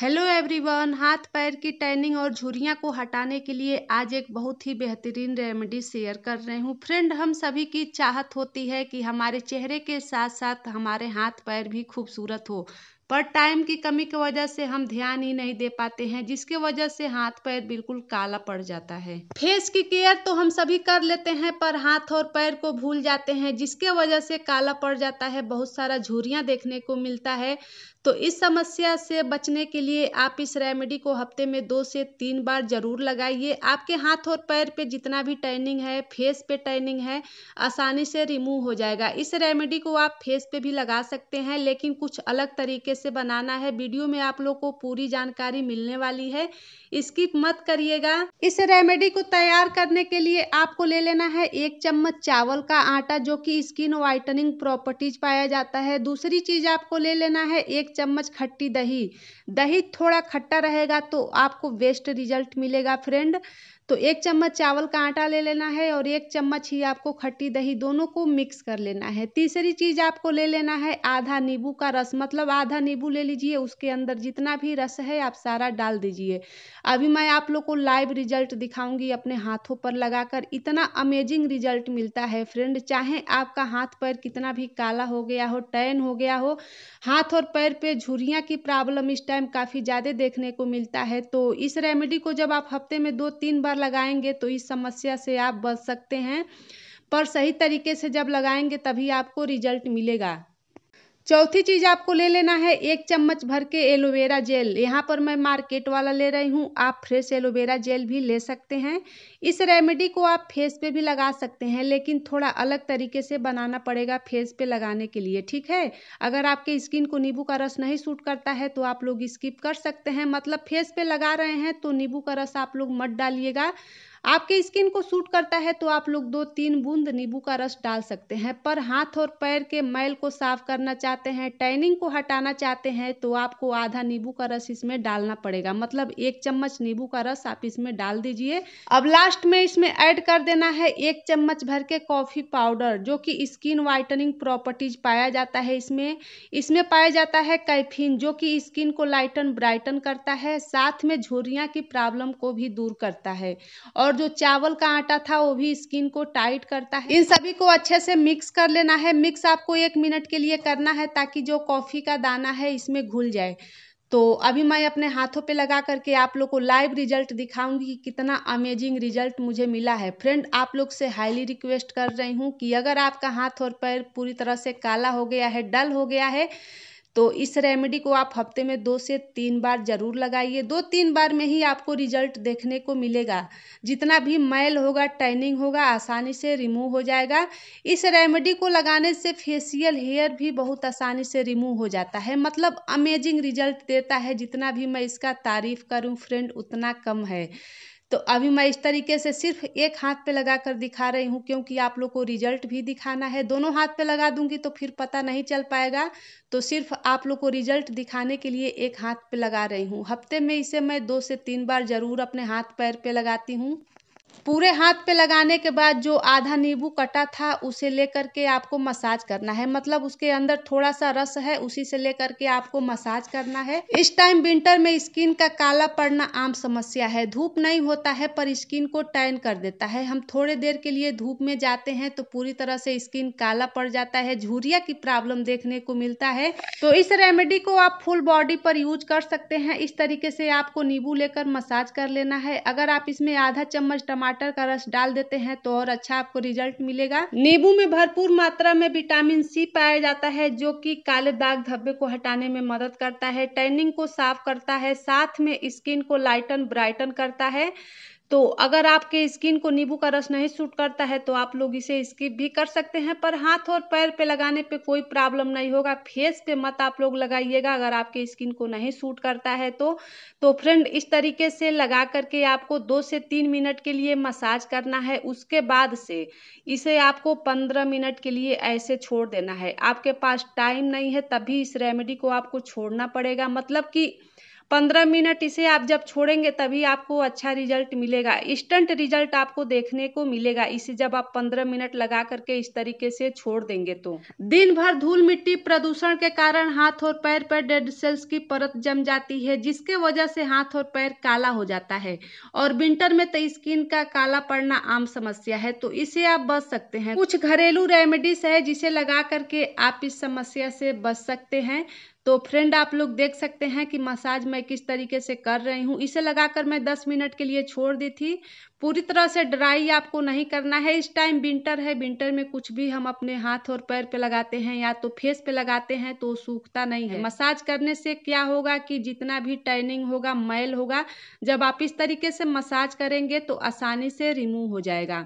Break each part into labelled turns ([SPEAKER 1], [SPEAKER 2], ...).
[SPEAKER 1] hello everyone हाथ पैर की टैनिंग और झुरियाँ को हटाने के लिए आज एक बहुत ही बेहतरीन रेमेडी शेयर कर रही हूँ फ्रेंड हम सभी की चाहत होती है कि हमारे चेहरे के साथ साथ हमारे हाथ पैर भी खूबसूरत हो पर टाइम की कमी की वजह से हम ध्यान ही नहीं दे पाते हैं जिसके वजह से हाथ पैर बिल्कुल काला पड़ जाता है फेस की केयर तो हम सभी कर लेते हैं पर हाथ और पैर को भूल जाते हैं जिसके वजह से काला पड़ जाता है बहुत सारा झुरियाँ देखने को मिलता है तो इस समस्या से बचने के लिए आप इस रेमेडी को हफ्ते में दो से तीन बार ज़रूर लगाइए आपके हाथ और पैर पे जितना भी टर्निंग है फेस पे टर्निंग है आसानी से रिमूव हो जाएगा इस रेमेडी को आप फेस पे भी लगा सकते हैं लेकिन कुछ अलग तरीके कैसे बनाना है वीडियो में आप लोग को पूरी जानकारी मिलने वाली है स्किप मत करिएगा इस रेमेडी को तैयार करने के लिए आपको ले लेना है एक चम्मच चावल का आटा जो कि स्किन वाइटनिंग प्रॉपर्टीज पाया जाता है दूसरी चीज़ आपको ले लेना है एक चम्मच खट्टी दही दही थोड़ा खट्टा रहेगा तो आपको बेस्ट रिजल्ट मिलेगा फ्रेंड तो एक चम्मच चावल का आटा ले लेना है और एक चम्मच ही आपको खट्टी दही दोनों को मिक्स कर लेना है तीसरी चीज़ आपको ले लेना है आधा नींबू का रस मतलब आधा नींबू ले लीजिए उसके अंदर जितना भी रस है आप सारा डाल दीजिए अभी मैं आप लोग को लाइव रिजल्ट दिखाऊंगी अपने हाथों पर लगाकर इतना अमेजिंग रिजल्ट मिलता है फ्रेंड चाहे आपका हाथ पैर कितना भी काला हो गया हो टैन हो गया हो हाथ और पैर पे झुरियाँ की प्रॉब्लम इस टाइम काफ़ी ज़्यादा देखने को मिलता है तो इस रेमेडी को जब आप हफ्ते में दो तीन बार पर लगाएंगे तो इस समस्या से आप बच सकते हैं पर सही तरीके से जब लगाएंगे तभी आपको रिजल्ट मिलेगा चौथी चीज़ आपको ले लेना है एक चम्मच भर के एलोवेरा जेल यहाँ पर मैं मार्केट वाला ले रही हूँ आप फ्रेश एलोवेरा जेल भी ले सकते हैं इस रेमेडी को आप फेस पे भी लगा सकते हैं लेकिन थोड़ा अलग तरीके से बनाना पड़ेगा फेस पे लगाने के लिए ठीक है अगर आपके स्किन को नींबू का रस नहीं सूट करता है तो आप लोग स्किप कर सकते हैं मतलब फेस पे लगा रहे हैं तो नींबू का रस आप लोग मत डालिएगा आपके स्किन को सूट करता है तो आप लोग दो तीन बूंद नींबू का रस डाल सकते हैं पर हाथ और पैर के मैल को साफ करना चाहते हैं टैनिंग को हटाना चाहते हैं तो आपको आधा नींबू का रस इसमें डालना पड़ेगा मतलब एक चम्मच नींबू का रस आप इसमें डाल दीजिए अब लास्ट में इसमें ऐड कर देना है एक चम्मच भर के कॉफ़ी पाउडर जो कि स्किन वाइटनिंग प्रॉपर्टीज पाया जाता है इसमें इसमें पाया जाता है कैफिन जो कि स्किन को लाइटन ब्राइटन करता है साथ में झुरियाँ की प्रॉब्लम को भी दूर करता है और जो चावल का आटा था वो भी स्किन को टाइट करता है इन सभी को अच्छे से मिक्स कर लेना है मिक्स आपको एक मिनट के लिए करना है ताकि जो कॉफ़ी का दाना है इसमें घुल जाए तो अभी मैं अपने हाथों पे लगा करके आप लोग को लाइव रिजल्ट दिखाऊंगी कि कितना अमेजिंग रिजल्ट मुझे मिला है फ्रेंड आप लोग से हाईली रिक्वेस्ट कर रही हूँ कि अगर आपका हाथ और पैर पूरी तरह से काला हो गया है डल हो गया है तो इस रेमेडी को आप हफ्ते में दो से तीन बार ज़रूर लगाइए दो तीन बार में ही आपको रिजल्ट देखने को मिलेगा जितना भी मैल होगा टैनिंग होगा आसानी से रिमूव हो जाएगा इस रेमेडी को लगाने से फेसियल हेयर भी बहुत आसानी से रिमूव हो जाता है मतलब अमेजिंग रिजल्ट देता है जितना भी मैं इसका तारीफ़ करूँ फ्रेंड उतना कम है तो अभी मैं इस तरीके से सिर्फ एक हाथ पे लगा कर दिखा रही हूँ क्योंकि आप लोग को रिजल्ट भी दिखाना है दोनों हाथ पे लगा दूंगी तो फिर पता नहीं चल पाएगा तो सिर्फ आप लोग को रिजल्ट दिखाने के लिए एक हाथ पे लगा रही हूँ हफ्ते में इसे मैं दो से तीन बार ज़रूर अपने हाथ पैर पे लगाती हूँ पूरे हाथ पे लगाने के बाद जो आधा नींबू कटा था उसे लेकर के आपको मसाज करना है मतलब उसके अंदर थोड़ा सा रस है उसी से लेकर के आपको मसाज करना है इस टाइम विंटर में स्किन का काला पड़ना आम समस्या है धूप नहीं होता है पर स्किन को टैन कर देता है हम थोड़े देर के लिए धूप में जाते हैं तो पूरी तरह से स्किन काला पड़ जाता है झूरिया की प्रॉब्लम देखने को मिलता है तो इस रेमेडी को आप फुल बॉडी पर यूज कर सकते हैं इस तरीके से आपको नींबू लेकर मसाज कर लेना है अगर आप इसमें आधा चम्मच टमा टमाटर का रस डाल देते हैं तो और अच्छा आपको रिजल्ट मिलेगा नींबू में भरपूर मात्रा में विटामिन सी पाया जाता है जो कि काले दाग धब्बे को हटाने में मदद करता है टैनिंग को साफ करता है साथ में स्किन को लाइटन ब्राइटन करता है तो अगर आपके स्किन को नींबू का रस नहीं सूट करता है तो आप लोग इसे स्किप भी कर सकते हैं पर हाथ और पैर पे लगाने पे कोई प्रॉब्लम नहीं होगा फेस पे मत आप लोग लगाइएगा अगर आपके स्किन को नहीं सूट करता है तो तो फ्रेंड इस तरीके से लगा करके आपको दो से तीन मिनट के लिए मसाज करना है उसके बाद से इसे आपको पंद्रह मिनट के लिए ऐसे छोड़ देना है आपके पास टाइम नहीं है तभी इस रेमेडी को आपको छोड़ना पड़ेगा मतलब कि पंद्रह मिनट इसे आप जब छोड़ेंगे तभी आपको अच्छा रिजल्ट मिलेगा इंस्टेंट रिजल्ट आपको देखने को मिलेगा इसे जब आप पंद्रह मिनट लगा करके इस तरीके से छोड़ देंगे तो दिन भर धूल मिट्टी प्रदूषण के कारण हाथ और पैर पर डेड सेल्स की परत जम जाती है जिसके वजह से हाथ और पैर काला हो जाता है और विंटर में तो स्किन का काला पड़ना आम समस्या है तो इसे आप बच सकते हैं कुछ घरेलू रेमेडीज है जिसे लगा करके आप इस समस्या से बच सकते हैं तो फ्रेंड आप लोग देख सकते हैं कि मसाज मैं किस तरीके से कर रही हूँ इसे लगाकर मैं 10 मिनट के लिए छोड़ दी थी पूरी तरह से ड्राई आपको नहीं करना है इस टाइम विंटर है विंटर में कुछ भी हम अपने हाथ और पैर पे लगाते हैं या तो फेस पे लगाते हैं तो सूखता नहीं है मसाज करने से क्या होगा कि जितना भी टर्निंग होगा मैल होगा जब आप इस तरीके से मसाज करेंगे तो आसानी से रिमूव हो जाएगा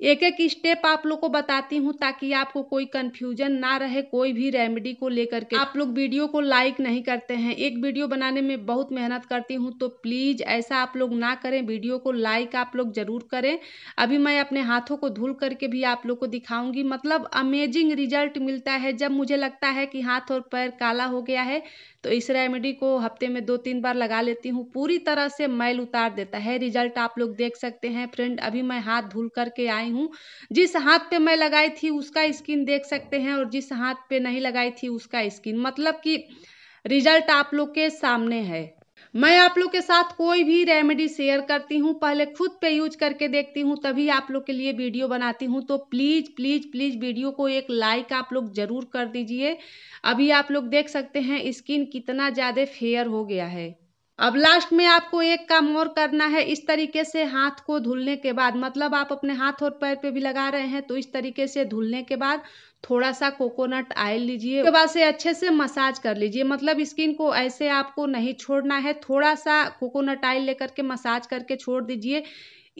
[SPEAKER 1] एक एक स्टेप आप लोग को बताती हूँ ताकि आपको कोई कन्फ्यूजन ना रहे कोई भी रेमेडी को लेकर के आप लोग वीडियो को लाइक नहीं करते हैं एक वीडियो बनाने में बहुत मेहनत करती हूँ तो प्लीज़ ऐसा आप लोग ना करें वीडियो को लाइक आप लोग ज़रूर करें अभी मैं अपने हाथों को धुल करके भी आप लोग को दिखाऊंगी मतलब अमेजिंग रिजल्ट मिलता है जब मुझे लगता है कि हाथ और पैर काला हो गया है तो इस रेमेडी को हफ्ते में दो तीन बार लगा लेती हूँ पूरी तरह से मैल उतार देता है रिजल्ट आप लोग देख सकते हैं फ्रेंड अभी मैं हाथ धुल करके आई लगाई हूँ जिस हाथ पे मैं लगाई थी उसका स्किन देख सकते हैं और जिस हाथ पे नहीं लगाई थी उसका स्किन मतलब कि रिजल्ट आप लोग के सामने है मैं आप लोग के साथ कोई भी रेमेडी शेयर करती हूँ पहले खुद पे यूज करके देखती हूँ तभी आप लोग के लिए वीडियो बनाती हूँ तो प्लीज़ प्लीज़ प्लीज़ वीडियो को एक लाइक आप लोग ज़रूर कर दीजिए अभी आप लोग देख सकते हैं स्किन कितना ज़्यादा फेयर हो गया है अब लास्ट में आपको एक काम और करना है इस तरीके से हाथ को धुलने के बाद मतलब आप अपने हाथ और पैर पे भी लगा रहे हैं तो इस तरीके से धुलने के बाद थोड़ा सा कोकोनट ऑयल लीजिए उसके बाद से अच्छे से मसाज कर लीजिए मतलब स्किन को ऐसे आपको नहीं छोड़ना है थोड़ा सा कोकोनट ऑयल लेकर के मसाज करके छोड़ दीजिए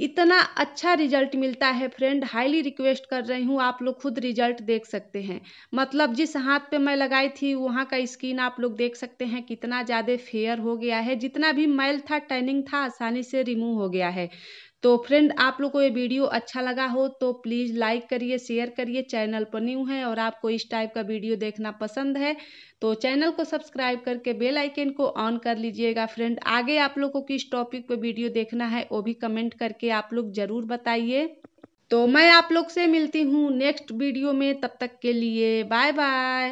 [SPEAKER 1] इतना अच्छा रिजल्ट मिलता है फ्रेंड हाईली रिक्वेस्ट कर रही हूँ आप लोग खुद रिजल्ट देख सकते हैं मतलब जिस हाथ पे मैं लगाई थी वहाँ का स्किन आप लोग देख सकते हैं कितना ज़्यादा फेयर हो गया है जितना भी मैल था टैनिंग था आसानी से रिमूव हो गया है तो फ्रेंड आप लोग को ये वीडियो अच्छा लगा हो तो प्लीज़ लाइक करिए शेयर करिए चैनल पर न्यू है और आपको इस टाइप का वीडियो देखना पसंद है तो चैनल को सब्सक्राइब करके बेल आइकन को ऑन कर लीजिएगा फ्रेंड आगे आप लोग को किस टॉपिक पर वीडियो देखना है वो भी कमेंट करके आप लोग ज़रूर बताइए तो मैं आप लोग से मिलती हूँ नेक्स्ट वीडियो में तब तक के लिए बाय बाय